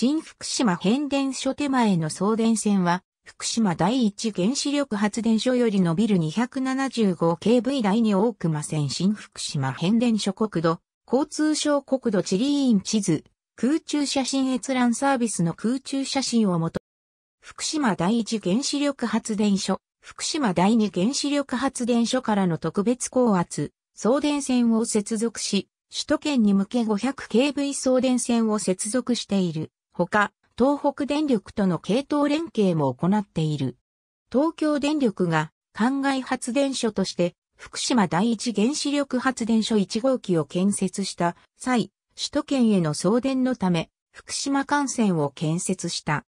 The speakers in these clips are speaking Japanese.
新福島変電所手前の送電線は、福島第一原子力発電所より伸びる 275kV 台に大熊線新福島変電所国土、交通省国土地理院地図、空中写真閲覧サービスの空中写真をもと、福島第一原子力発電所、福島第二原子力発電所からの特別高圧、送電線を接続し、首都圏に向け 500kV 送電線を接続している。ほか、東北電力との系統連携も行っている。東京電力が灌漑発電所として福島第一原子力発電所1号機を建設した際、首都圏への送電のため福島幹線を建設した。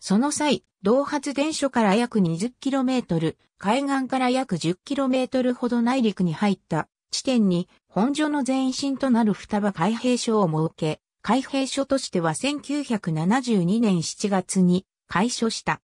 その際、同発電所から約 20km、海岸から約 10km ほど内陸に入った地点に本所の前身となる双葉開閉所を設け、開閉所としては1972年7月に開所した。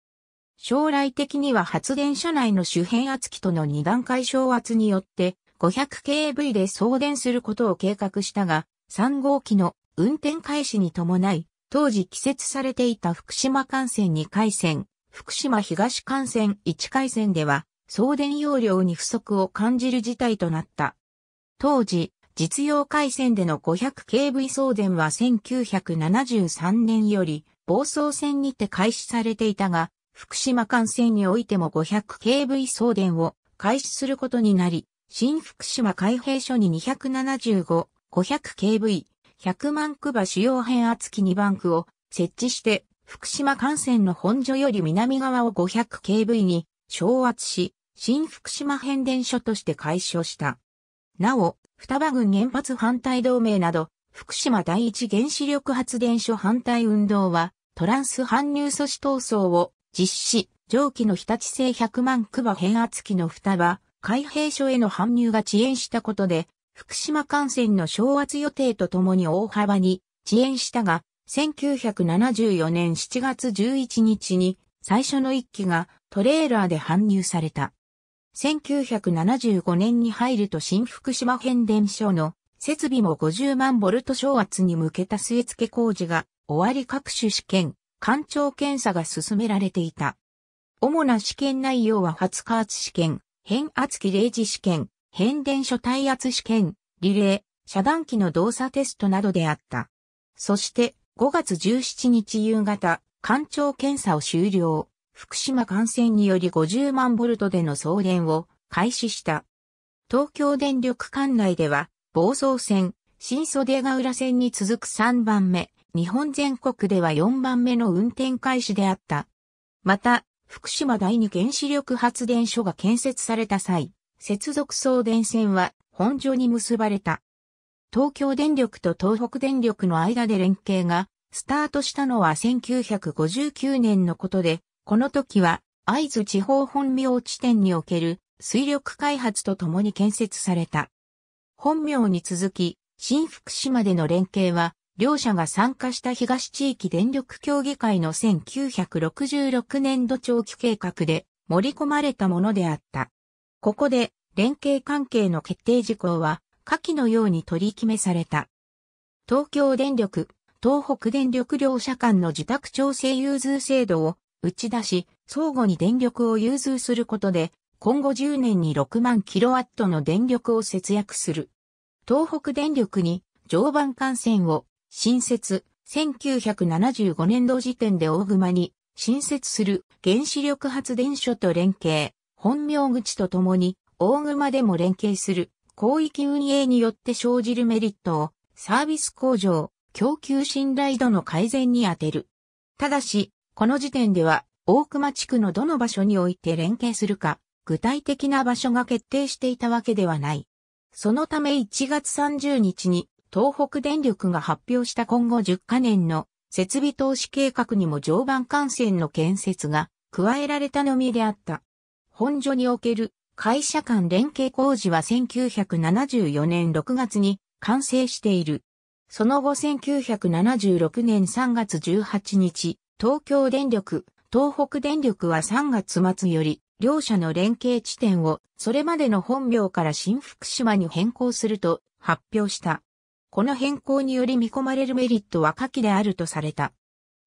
将来的には発電所内の周辺圧機との二段階昇圧によって 500kV で送電することを計画したが、3号機の運転開始に伴い、当時季節されていた福島幹線2回線、福島東幹線1回線では送電容量に不足を感じる事態となった。当時、実用回線での 500kV 送電は1973年より暴走線にて開始されていたが、福島幹線においても 500kV 送電を開始することになり、新福島海兵所に275、500kV、100万区場主要変圧器2番区を設置して、福島幹線の本所より南側を 500kV に昇圧し、新福島変電所として開所した。なお、双葉郡原発反対同盟など、福島第一原子力発電所反対運動は、トランス搬入阻止闘争を実施、上記の日立製100万クバ変圧器の双葉、開閉所への搬入が遅延したことで、福島艦船の昇圧予定とともに大幅に遅延したが、1974年7月11日に最初の1機がトレーラーで搬入された。1975年に入ると新福島変電所の設備も50万ボルト昇圧に向けた据え付け工事が終わり各種試験、干潮検査が進められていた。主な試験内容は初加圧試験、変圧器零時試験、変電所耐圧試験、リレー、遮断機の動作テストなどであった。そして5月17日夕方、干潮検査を終了。福島幹線により50万ボルトでの送電を開始した。東京電力管内では、房総線、新袖ヶ浦線に続く3番目、日本全国では4番目の運転開始であった。また、福島第二原子力発電所が建設された際、接続送電線は本所に結ばれた。東京電力と東北電力の間で連携がスタートしたのは1959年のことで、この時は、会津地方本名地点における水力開発とともに建設された。本名に続き、新福島での連携は、両社が参加した東地域電力協議会の1966年度長期計画で盛り込まれたものであった。ここで連携関係の決定事項は下記のように取り決めされた。東京電力、東北電力両社間の受託調整融通制度を打ち出し、相互に電力を融通することで、今後10年に6万キロワットの電力を節約する。東北電力に常磐幹線を新設、1975年度時点で大熊に新設する原子力発電所と連携、本名口とともに大熊でも連携する広域運営によって生じるメリットをサービス向上、供給信頼度の改善に充てる。ただし、この時点では、大熊地区のどの場所において連携するか、具体的な場所が決定していたわけではない。そのため1月30日に東北電力が発表した今後10カ年の設備投資計画にも常磐幹線の建設が加えられたのみであった。本所における会社間連携工事は1974年6月に完成している。その後1976年3月18日、東京電力、東北電力は3月末より、両社の連携地点を、それまでの本名から新福島に変更すると発表した。この変更により見込まれるメリットは下記であるとされた。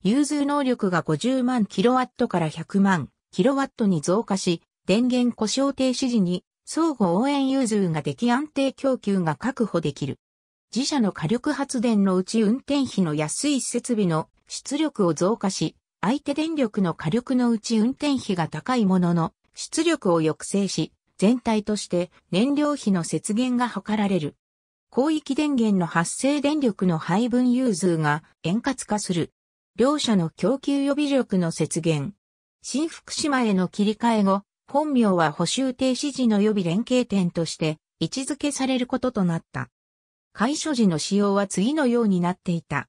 融通能力が50万キロワットから100万キロワットに増加し、電源故障停止時に相互応援融通ができ安定供給が確保できる。自社の火力発電のうち運転費の安い設備の出力を増加し、相手電力の火力のうち運転費が高いものの、出力を抑制し、全体として燃料費の節減が図られる。広域電源の発生電力の配分融通が円滑化する。両者の供給予備力の節減。新福島への切り替え後、本名は補修停止時の予備連携点として位置づけされることとなった。解所時の仕様は次のようになっていた。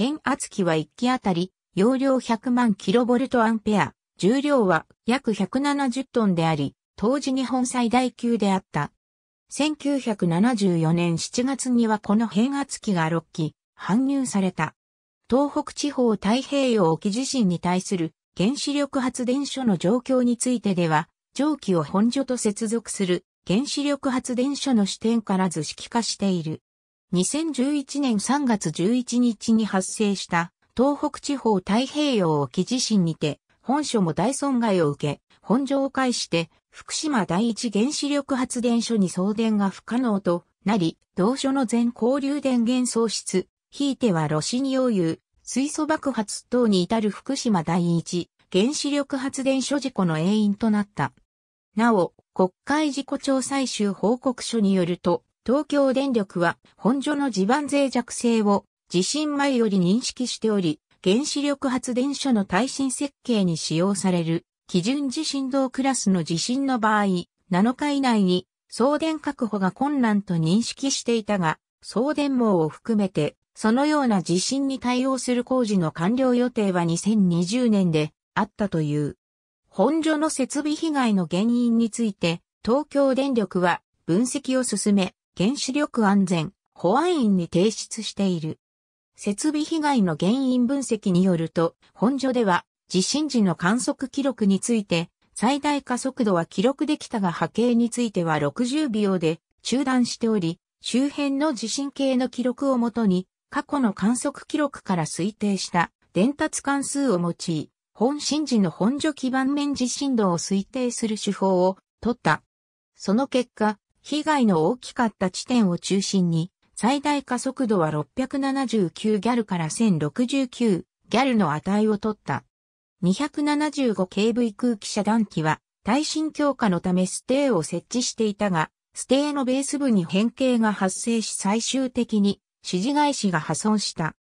変圧器は1機あたり、容量100万キロボルトアンペア、重量は約170トンであり、当時日本最大級であった。1974年7月にはこの変圧器が6機、搬入された。東北地方太平洋沖地震に対する原子力発電所の状況についてでは、蒸気を本所と接続する原子力発電所の視点から図式化している。2011年3月11日に発生した東北地方太平洋沖地震にて本所も大損害を受け、本所を介して福島第一原子力発電所に送電が不可能となり、同所の全交流電源喪失、ひいては炉心に溶融、水素爆発等に至る福島第一原子力発電所事故の原因となった。なお、国会事故調査集報告書によると、東京電力は本所の地盤脆弱性を地震前より認識しており、原子力発電所の耐震設計に使用される基準地震動クラスの地震の場合、7日以内に送電確保が困難と認識していたが、送電網を含めて、そのような地震に対応する工事の完了予定は2020年であったという。本所の設備被害の原因について、東京電力は分析を進め、原子力安全保安院に提出している。設備被害の原因分析によると、本所では地震時の観測記録について、最大加速度は記録できたが波形については60秒で中断しており、周辺の地震計の記録をもとに、過去の観測記録から推定した伝達関数を用い、本震時の本所基盤面地震度を推定する手法を取った。その結果、被害の大きかった地点を中心に、最大加速度は679ギャルから1069ギャルの値を取った。275 kV 空気遮断機は耐震強化のためステーを設置していたが、ステーのベース部に変形が発生し最終的に指示返しが破損した。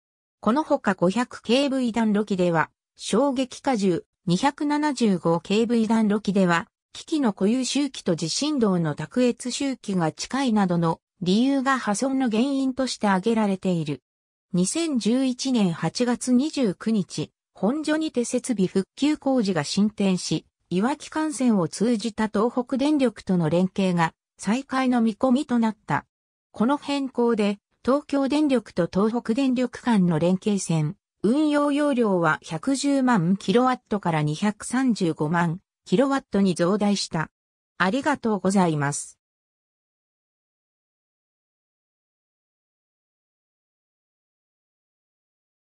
このほか 500kV 弾路機では、衝撃荷重 275kV 弾路機では、機器の固有周期と地震動の卓越周期が近いなどの理由が破損の原因として挙げられている。2011年8月29日、本所にて設備復旧工事が進展し、岩木幹線を通じた東北電力との連携が再開の見込みとなった。この変更で、東京電力と東北電力間の連携線、運用容量は110万キロワットから235万キロワットに増大した。ありがとうございます。